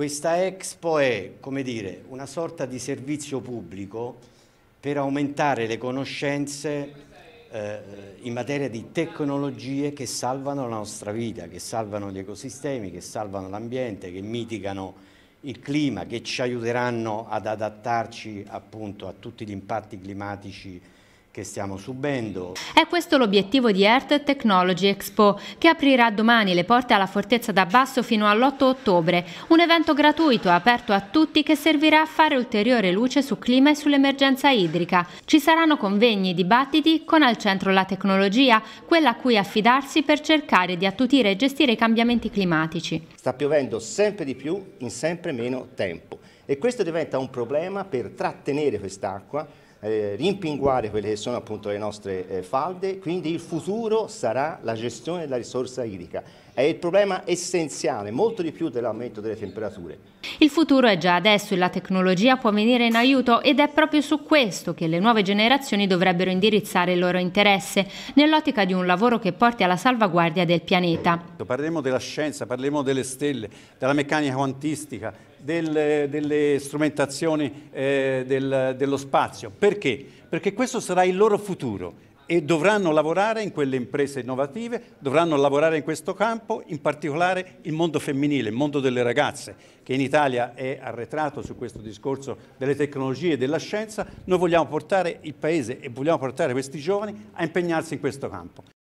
Questa Expo è, come dire, una sorta di servizio pubblico per aumentare le conoscenze eh, in materia di tecnologie che salvano la nostra vita, che salvano gli ecosistemi, che salvano l'ambiente, che mitigano il clima, che ci aiuteranno ad adattarci appunto a tutti gli impatti climatici che stiamo subendo. È questo l'obiettivo di Earth Technology Expo, che aprirà domani le porte alla Fortezza d'Abbasso fino all'8 ottobre, un evento gratuito aperto a tutti che servirà a fare ulteriore luce su clima e sull'emergenza idrica. Ci saranno convegni e dibattiti con al centro la tecnologia, quella a cui affidarsi per cercare di attutire e gestire i cambiamenti climatici. Sta piovendo sempre di più in sempre meno tempo e questo diventa un problema per trattenere quest'acqua eh, rimpinguare quelle che sono appunto le nostre eh, falde, quindi il futuro sarà la gestione della risorsa idrica. È il problema essenziale, molto di più dell'aumento delle temperature. Il futuro è già adesso e la tecnologia può venire in aiuto ed è proprio su questo che le nuove generazioni dovrebbero indirizzare il loro interesse, nell'ottica di un lavoro che porti alla salvaguardia del pianeta. Parleremo della scienza, parleremo delle stelle, della meccanica quantistica, delle, delle strumentazioni eh, del, dello spazio. Perché? Perché questo sarà il loro futuro e dovranno lavorare in quelle imprese innovative, dovranno lavorare in questo campo, in particolare il mondo femminile, il mondo delle ragazze, che in Italia è arretrato su questo discorso delle tecnologie e della scienza. Noi vogliamo portare il Paese e vogliamo portare questi giovani a impegnarsi in questo campo.